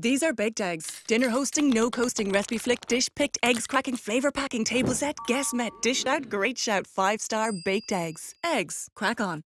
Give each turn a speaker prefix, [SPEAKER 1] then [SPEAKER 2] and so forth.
[SPEAKER 1] These are baked eggs. Dinner hosting, no coasting, recipe flick, dish picked, eggs cracking, flavor packing, table set, guess met, dished out, great shout, five star baked eggs. Eggs, crack on.